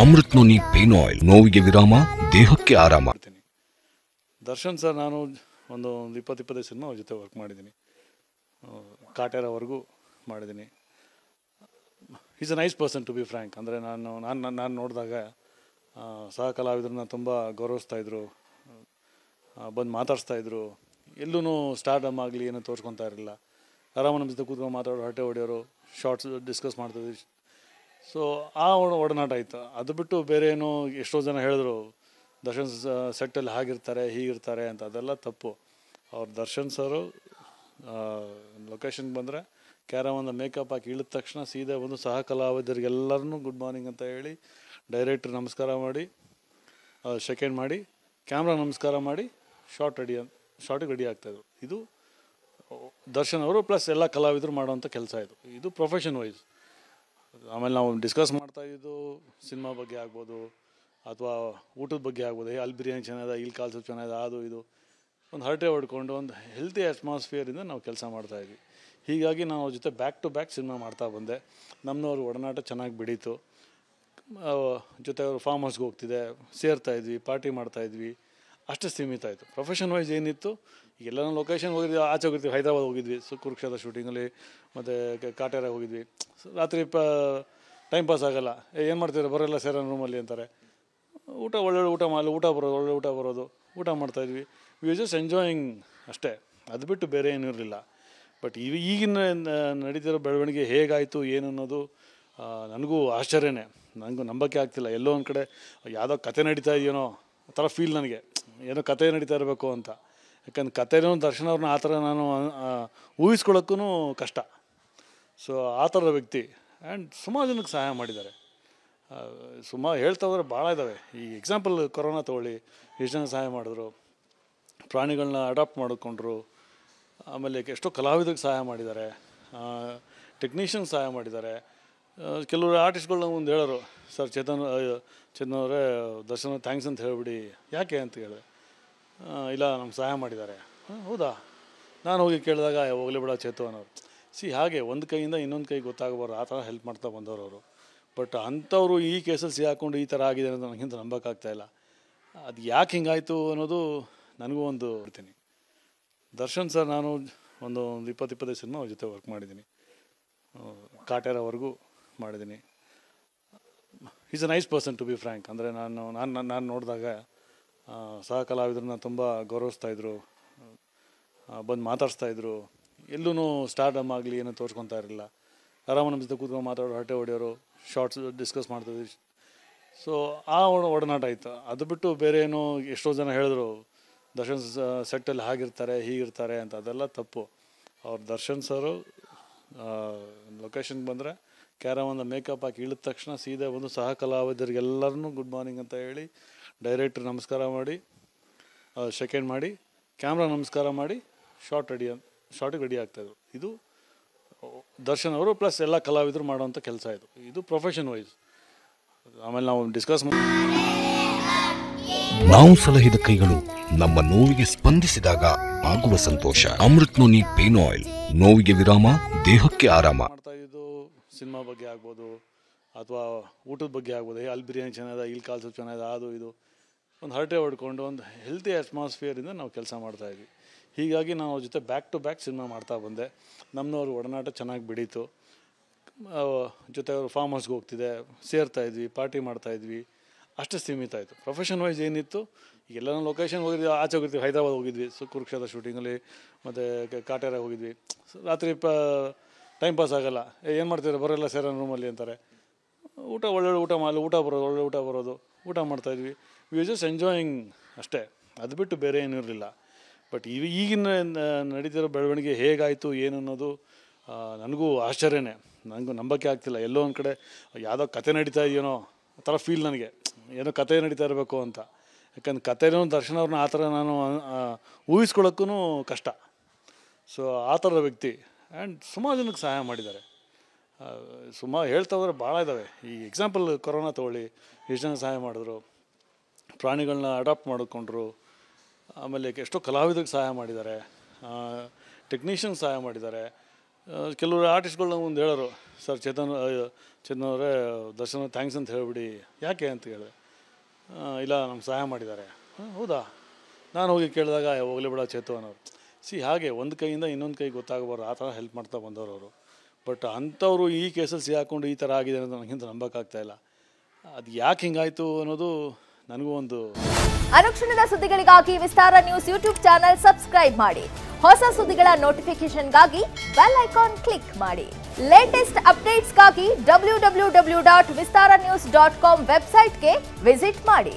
Amrit noni pain oil ನೋವಿಗೆ ವಿರಾಮ ದೇಹಕ್ಕೆ ಆರಾಮ ದರ್ಶನ್ ಸರ್ ನಾನು ಒಂದು ಒಂದು ಇಪ್ಪತ್ತು ಇಪ್ಪತ್ತೈದು ಸಿನಿಮಾ ಅವ್ರ ಜೊತೆ ವರ್ಕ್ ಮಾಡಿದ್ದೀನಿ ಕಾಟೇರವರೆಗೂ ಮಾಡಿದ್ದೀನಿ is a nice person to be frank ಅಂದರೆ ನಾನು ನಾನು ನಾನು ನೋಡಿದಾಗ ಸಹ ಕಲಾವಿದ್ರನ್ನ ತುಂಬ ಗೌರವಿಸ್ತಾಯಿದ್ರು ಬಂದು ಮಾತಾಡಿಸ್ತಾಯಿದ್ರು ಎಲ್ಲೂ ಸ್ಟಾರ್ಡಮ್ ಆಗಲಿ ಏನೋ ತೋರಿಸ್ಕೊತಾ ಇರಲಿಲ್ಲ ಆರಾಮ ನಮ್ಮ ಜೊತೆ ಕೂತ್ಕೊಂಡು ಮಾತಾಡೋರು ಹರಟೆ ಹೊಡೆಯೋರು ಶಾರ್ಟ್ಸ್ ಡಿಸ್ಕಸ್ ಮಾಡ್ತಿದ್ವಿ ಸೊ ಆ ಒಡನಾಟ ಆಯಿತು ಅದು ಬಿಟ್ಟು ಬೇರೆ ಏನು ಎಷ್ಟೋ ಜನ ಹೇಳಿದ್ರು ದರ್ಶನ್ ಸೆಟ್ಟಲ್ಲಿ ಹಾಗಿರ್ತಾರೆ ಹೀಗಿರ್ತಾರೆ ಅಂತ ಅದೆಲ್ಲ ತಪ್ಪು ಅವ್ರು ದರ್ಶನ್ ಸರು ಲೊಕೇಶನ್ಗೆ ಬಂದರೆ ಒಂದು ಮೇಕಪ್ ಹಾಕಿ ಇಳಿದ ತಕ್ಷಣ ಸೀದಾ ಒಂದು ಸಹ ಕಲಾವಿದರಿಗೆಲ್ಲರನ್ನೂ ಗುಡ್ ಮಾರ್ನಿಂಗ್ ಅಂತ ಹೇಳಿ ಡೈರೆಕ್ಟ್ರ್ ನಮಸ್ಕಾರ ಮಾಡಿ ಸೆಕೆಂಡ್ ಮಾಡಿ ಕ್ಯಾಮ್ರಾ ನಮಸ್ಕಾರ ಮಾಡಿ ಶಾರ್ಟ್ ರೆಡಿ ಶಾರ್ಟಿಗೆ ರೆಡಿ ಆಗ್ತಾಯಿದ್ರು ಇದು ದರ್ಶನ್ ಅವರು ಪ್ಲಸ್ ಎಲ್ಲ ಕಲಾವಿದರು ಮಾಡೋವಂಥ ಕೆಲಸ ಇದು ಇದು ಪ್ರೊಫೆಷನ್ ವೈಸ್ ಆಮೇಲೆ ನಾವು ಡಿಸ್ಕಸ್ ಮಾಡ್ತಾ ಇದ್ದು ಸಿನಿಮಾ ಬಗ್ಗೆ ಆಗ್ಬೋದು ಅಥವಾ ಊಟದ ಬಗ್ಗೆ ಆಗ್ಬೋದು ಅಲ್ಲಿ ಬಿರಿಯಾನಿ ಚೆನ್ನಾಗಿದೆ ಇಲ್ಲಿ ಕಾಲು ಸೊಪ್ಪು ಚೆನ್ನಾಗಿದೆ ಅದು ಇದು ಒಂದು ಹರಟೆ ಹೊಡ್ಕೊಂಡು ಒಂದು ಹೆಲ್ತಿ ಅಟ್ಮಾಸ್ಫಿಯರಿಂದ ನಾವು ಕೆಲಸ ಮಾಡ್ತಾಯಿದ್ವಿ ಹೀಗಾಗಿ ನಾವು ಅವ್ರ ಜೊತೆ ಬ್ಯಾಕ್ ಟು ಬ್ಯಾಕ್ ಸಿನಿಮಾ ಮಾಡ್ತಾ ಬಂದೆ ನಮ್ಮನವ್ರ ಒಡನಾಟ ಚೆನ್ನಾಗಿ ಬಿಡೀತು ಜೊತೆ ಅವರು ಫಾರ್ಮ್ ಹೌಸ್ಗೆ ಹೋಗ್ತಿದೆ ಸೇರ್ತಾಯಿದ್ವಿ ಪಾರ್ಟಿ ಮಾಡ್ತಾಯಿದ್ವಿ ಅಷ್ಟು ಸೀಮಿತ ಆಯಿತು ಪ್ರೊಫೆಷನ್ ವೈಸ್ ಏನಿತ್ತು ಎಲ್ಲ ನಾವು ಲೊಕೇಶನ್ ಹೋಗಿದ್ವಿ ಆಚೆ ಹೋಗಿರ್ತೀವಿ ಹೈದರಾಬಾದ್ ಹೋಗಿದ್ವಿ ಸು ಕುರುಕ್ಷೇತ್ರ ಶೂಟಿಂಗಲ್ಲಿ ಮತ್ತು ಕಾಟೇರ ಹೋಗಿದ್ವಿ ರಾತ್ರಿ ಪ ಟೈಮ್ ಪಾಸ್ ಆಗೋಲ್ಲ ಏನು ಮಾಡ್ತೀರಾ ಬರೋಲ್ಲ ಸೇರೋ ರೂಮಲ್ಲಿ ಅಂತಾರೆ ಊಟ ಒಳ್ಳೊಳ್ಳೆ ಊಟ ಮಾಡಿ ಊಟ ಬರೋದು ಒಳ್ಳೆ ಊಟ ಬರೋದು ಊಟ ಮಾಡ್ತಾಯಿದ್ವಿ ವಿ ಜಸ್ಟ್ ಎಂಜಾಯಿಂಗ್ ಅಷ್ಟೇ ಅದು ಬಿಟ್ಟು ಬೇರೆ ಏನೂ ಇರಲಿಲ್ಲ ಬಟ್ ಈ ಈಗಿನ ನಡೀತಿರೋ ಬೆಳವಣಿಗೆ ಹೇಗಾಯಿತು ಏನು ಅನ್ನೋದು ನನಗೂ ಆಶ್ಚರ್ಯನೇ ನನಗೂ ನಂಬಕ್ಕೆ ಆಗ್ತಿಲ್ಲ ಎಲ್ಲೋ ಒಂದು ಕಡೆ ಯಾವುದೋ ಕತೆ ನಡೀತಾ ಇದೆಯೇನೋ ಆ ಥರ ಫೀಲ್ ನನಗೆ ಏನೋ ಕತೆ ನಡೀತಾ ಇರಬೇಕು ಅಂತ ಯಾಕಂದ್ರೆ ಕತೆ ದರ್ಶನ್ ಅವ್ರನ್ನ ಆ ಥರ ನಾನು ಊಹಿಸ್ಕೊಳ್ಳೋಕ್ಕೂ ಕಷ್ಟ ಸೊ ಆ ಥರದ ವ್ಯಕ್ತಿ ಆ್ಯಂಡ್ ಸುಮಾರು ಜನಕ್ಕೆ ಸಹಾಯ ಮಾಡಿದ್ದಾರೆ ಸುಮಾರು ಹೇಳ್ತಾ ಹೋದ್ರೆ ಭಾಳ ಇದ್ದಾವೆ ಈ ಎಕ್ಸಾಂಪಲ್ ಕೊರೋನಾ ತೊಗೊಳ್ಳಿ ಎಷ್ಟು ಜನ ಸಹಾಯ ಮಾಡಿದ್ರು ಪ್ರಾಣಿಗಳನ್ನ ಅಡಾಪ್ಟ್ ಮಾಡಿಕೊಂಡ್ರು ಆಮೇಲೆ ಎಷ್ಟೋ ಕಲಾವಿದರಿಗೆ ಸಹಾಯ ಮಾಡಿದ್ದಾರೆ ಟೆಕ್ನಿಷಿಯನ್ ಸಹಾಯ ಮಾಡಿದ್ದಾರೆ ಕೆಲವರು ಆರ್ಟಿಸ್ಟ್ಗಳನ್ನ ಒಂದು ಹೇಳೋರು ಸರ್ ಚೇತನ್ ಚೇತನ್ ದರ್ಶನ ಥ್ಯಾಂಕ್ಸ್ ಅಂತ ಹೇಳಿಬಿಡಿ ಯಾಕೆ ಅಂತ ಹೇಳಿದೆ ಇಲ್ಲ ನಮ್ಗೆ ಸಹಾಯ ಮಾಡಿದ್ದಾರೆ ಹೌದಾ ನಾನು ಹೋಗಿ ಕೇಳಿದಾಗ ಹೋಗಲಿ ಬಿಡ ಚೇತು ಅನ್ನೋರು ಸಿ ಹಾಗೆ ಒಂದು ಕೈಯಿಂದ ಇನ್ನೊಂದು ಕೈ ಗೊತ್ತಾಗಬಾರ್ದು ಆ ಥರ ಹೆಲ್ಪ್ ಮಾಡ್ತಾ ಬಂದವರು ಅವರು ಬಟ್ ಅಂಥವ್ರು ಈ ಕೇಸಲ್ಲಿ ಸಿಗಾಕೊಂಡು ಈ ಥರ ಆಗಿದೆ ಅನ್ನೋದು ನನಗಿಂತ ನಂಬಕ್ಕಾಗ್ತಾ ಇಲ್ಲ ಅದು ಯಾಕೆ ಹಿಂಗಾಯಿತು ಅನ್ನೋದು ನನಗೂ ಒಂದು ಬಿಡ್ತೀನಿ ದರ್ಶನ್ ಸರ್ ನಾನು ಒಂದು ಒಂದು ಇಪ್ಪತ್ತು ಇಪ್ಪತ್ತೈದು ಸಿನಿಮಾ ಅವ್ರ ಜೊತೆ ವರ್ಕ್ ಮಾಡಿದ್ದೀನಿ ಕಾಟೇರವರೆಗೂ ಮಾಡಿದ್ದೀನಿ is a nice person to be frank ಅಂದರೆ ನಾನು ನಾನು ನಾನು ನೋಡಿದಾಗ ಸಹ ಕಲಾವಿದರನ್ನ ತುಂಬ ಗೌರವಿಸ್ತಾಯಿದ್ರು ಬಂದು ಮಾತಾಡಿಸ್ತಾಯಿದ್ರು ಎಲ್ಲೂ ಸ್ಟಾರ್ಡಮ್ ಆಗಲಿ ಏನೂ ತೋರಿಸ್ಕೊತಾ ಇರಲಿಲ್ಲ ಆರಾಮನ ಜೊತೆ ಕೂತ್ಕೊಂಡು ಮಾತಾಡೋ ಹೊಟ್ಟೆ ಹೊಡೆಯೋರು ಶಾರ್ಟ್ಸ್ ಡಿಸ್ಕಸ್ ಮಾಡ್ತಿದ್ವಿ ಸೊ ಆ ಒಡನಾಟ ಆಯಿತು ಅದು ಬಿಟ್ಟು ಬೇರೆ ಏನೋ ಎಷ್ಟೋ ಜನ ಹೇಳಿದ್ರು ದರ್ಶನ್ ಸೆಟ್ಟಲ್ಲಿ ಹಾಗಿರ್ತಾರೆ ಹೀಗಿರ್ತಾರೆ ಅಂತ ಅದೆಲ್ಲ ತಪ್ಪು ಅವ್ರ ದರ್ಶನ್ ಸರು ಲೊಕೇಶನ್ಗೆ ಬಂದರೆ ಕ್ಯಾರವನ್ನು ಮೇಕಪ್ ಹಾಕಿ ಇಳಿದ ತಕ್ಷಣ ಸೀದಾ ಒಂದು ಸಹ ಕಲಾವಿದರಿಗೆಲ್ಲರನ್ನೂ ಗುಡ್ ಮಾರ್ನಿಂಗ್ ಅಂತ ಹೇಳಿ ಡೈರೆಕ್ಟ್ರ್ ನಮಸ್ಕಾರ ಮಾಡಿ ಸೆಕೆಂಡ್ ಮಾಡಿ ಕ್ಯಾಮ್ರಾ ನಮಸ್ಕಾರ ಮಾಡಿ ಶಾರ್ಟ್ ರೆಡಿ ಅಂತ ಶಾರ್ಟಿಗೆ ರೆಡಿ ಆಗ್ತಾಯಿದ್ರು ಇದು ದರ್ಶನ್ ಅವರು ಪ್ಲಸ್ ಎಲ್ಲ ಕಲಾವಿದರು ಮಾಡೋವಂಥ ಕೆಲಸ ಇದು ಇದು ಪ್ರೊಫೆಷನ್ ವೈಸ್ ಆಮೇಲೆ ನಾವು ಡಿಸ್ಕಸ್ ನಾವು ಸಲಹಿದ ಕೈಗಳು ನಮ್ಮ ನೋವಿಗೆ ಸ್ಪಂದಿಸಿದಾಗ ಆಗುವ ಸಂತೋಷ ಅಮೃತ್ ನೋನಿ ಪೇನ್ ಆಯಿಲ್ ನೋವಿಗೆ ವಿರಾಮ ದೇಹಕ್ಕೆ ಆರಾಮ ಸಿನಿಮಾ ಬಗ್ಗೆ ಆಗ್ಬೋದು ಅಥವಾ ಊಟದ ಬಗ್ಗೆ ಆಗ್ಬೋದು ಅಲ್ಲಿ ಬಿರಿಯಾನಿ ಚೆನ್ನಾಗಿದೆ ಇಲ್ಲಿ ಕಾಲು ಚೆನ್ನಾಗಿದೆ ಅದು ಇದು ಒಂದು ಹರಟೆ ಹೊಡ್ಕೊಂಡು ಒಂದು ಹೆಲ್ತಿ ಅಟ್ಮಾಸ್ಫಿಯರಿಂದ ನಾವು ಕೆಲಸ ಮಾಡ್ತಾಯಿದ್ವಿ ಹೀಗಾಗಿ ನಾವು ಅವ್ರ ಜೊತೆ ಬ್ಯಾಕ್ ಟು ಬ್ಯಾಕ್ ಸಿನಿಮಾ ಮಾಡ್ತಾ ಬಂದೆ ನಮ್ಮನವ್ರ ಒಡನಾಟ ಚೆನ್ನಾಗಿ ಬಿಡೀತು ಜೊತೆ ಅವರು ಫಾರ್ಮ್ ಹೌಸ್ಗೆ ಹೋಗ್ತಿದೆ ಸೇರ್ತಾಯಿದ್ವಿ ಪಾರ್ಟಿ ಮಾಡ್ತಾ ಇದ್ವಿ ಅಷ್ಟು ಸೀಮಿತ ಆಯಿತು ಪ್ರೊಫೆಷನ್ ವೈಸ್ ಏನಿತ್ತು ಎಲ್ಲ ಲೊಕೇಶನ್ ಹೋಗಿದ್ವಿ ಆಚೆ ಹೋಗಿದ್ವಿ ಹೈದರಾಬಾದ್ ಹೋಗಿದ್ವಿ ಸೊ ಕುರುಕ್ಷೇತ್ರ ಶೂಟಿಂಗಲ್ಲಿ ಮತ್ತು ಕಾಟೇರಾಗ ಹೋಗಿದ್ವಿ ರಾತ್ರಿ ಪ ಟೈಮ್ ಪಾಸ್ ಆಗಲ್ಲ ಏನು ಮಾಡ್ತಿದ್ದಾರೆ ಬರೋಲ್ಲ ಸರ್ ರೂಮಲ್ಲಿ ಅಂತಾರೆ ಊಟ ಒಳ್ಳೊಳ್ಳೆ ಊಟ ಮಾಡಿ ಊಟ ಬರೋದು ಒಳ್ಳೆ ಊಟ ಬರೋದು ಊಟ ಮಾಡ್ತಾಯಿದ್ವಿ ವಿ ಜಸ್ಟ್ ಎಂಜಾಯಿಂಗ್ ಅಷ್ಟೇ ಅದು ಬಿಟ್ಟು ಬೇರೆ ಏನೂ ಇರಲಿಲ್ಲ ಬಟ್ ಈ ಈಗಿನ ನಡೀತಿರೋ ಬೆಳವಣಿಗೆ ಹೇಗಾಯಿತು ಏನು ಅನ್ನೋದು ನನಗೂ ಆಶ್ಚರ್ಯನೇ ನನಗೂ ನಂಬಕ್ಕೆ ಆಗ್ತಿಲ್ಲ ಎಲ್ಲೋ ಒಂದು ಕಡೆ ಯಾವುದೋ ಕತೆ ನಡೀತಾ ಇದೆಯೇನೋ ಆ ಥರ ಫೀಲ್ ನನಗೆ ಏನೋ ಕತೆ ನಡೀತಾ ಇರಬೇಕು ಅಂತ ಯಾಕಂದ್ರೆ ಕತೆನೂ ದರ್ಶನ ಅವ್ರನ್ನ ಆ ಥರ ನಾನು ಊಹಿಸ್ಕೊಳ್ಳೋಕ್ಕೂ ಕಷ್ಟ ಸೊ ಆ ಥರದ ವ್ಯಕ್ತಿ ಆ್ಯಂಡ್ ಸುಮಾರು ಜನಕ್ಕೆ ಸಹಾಯ ಮಾಡಿದ್ದಾರೆ ಸುಮಾರು ಹೇಳ್ತಾ ಭಾಳ ಇದ್ದಾವೆ ಈ ಎಕ್ಸಾಂಪಲ್ ಕೊರೋನಾ ತೊಗೊಳ್ಳಿ ಎಷ್ಟು ಜನ ಸಹಾಯ ಮಾಡಿದ್ರು ಪ್ರಾಣಿಗಳನ್ನ ಅಡಾಪ್ಟ್ ಮಾಡಿಕೊಂಡ್ರು ಆಮೇಲೆ ಎಷ್ಟೋ ಕಲಾವಿದರಿಗೆ ಸಹಾಯ ಮಾಡಿದ್ದಾರೆ ಟೆಕ್ನಿಷಿಯನ್ ಸಹಾಯ ಮಾಡಿದ್ದಾರೆ ಕೆಲವರು ಆರ್ಟಿಸ್ಟ್ಗಳನ್ನ ಒಂದು ಹೇಳೋರು ಸರ್ ಚೇತನ್ ಚೇತನ್ ಅವರೇ ದರ್ಶನ ಥ್ಯಾಂಕ್ಸ್ ಅಂತ ಹೇಳಿಬಿಡಿ ಯಾಕೆ ಅಂತ ಹೇಳಿದೆ ಇಲ್ಲ ನಮ್ಗೆ ಸಹಾಯ ಮಾಡಿದ್ದಾರೆ ಹೌದಾ ನಾನು ಹೋಗಿ ಕೇಳಿದಾಗ ಹೋಗಲಿ ಬಿಡ ಚೇತು ಅನ್ನೋರು ಸಿ ಹಾಗೆ ಒಂದು ಕೈಯಿಂದ ಇನ್ನೊಂದು ಕೈ ಗೊತ್ತಾಗಬಾರ್ದು ಆ ಥರ ಹೆಲ್ಪ್ ಮಾಡ್ತಾ ಬಂದವರು ಅವರು ಬಟ್ ಅಂಥವರು ಈ ಕೇಸಲ್ಲಿ ಸಿಗಾಕೊಂಡು ಈ ಥರ ಆಗಿದೆ ಅನ್ನೋದು ನನಗಿಂತ ನಂಬಕ್ಕಾಗ್ತಾ ಇಲ್ಲ ಅದು ಯಾಕೆ ಹಿಂಗಾಯಿತು ಅನ್ನೋದು ನನಗೂ ಒಂದು ಅನುಕ್ಷಣದ ಸುದ್ದಿಗಳಿಗಾಗಿ Vistara news YouTube channel subscribe ಮಾಡಿ ಹೊಸ ಸುದ್ದಿಗಳ ನೋಟಿಫಿಕೇಶನ್ಗಾಗಿ ಬೆಲ್ ಐಕಾನ್ ಕ್ಲಿಕ್ ಮಾಡಿ ಲೇಟೆಸ್ಟ್ ಅಪ್ಡೇಟ್ಸ್ಗಾಗಿ W W W dot Vistara news dot com ವೆಬ್ಸೈಟ್ಗೆ ವಿಸಿಟ್ ಮಾಡಿ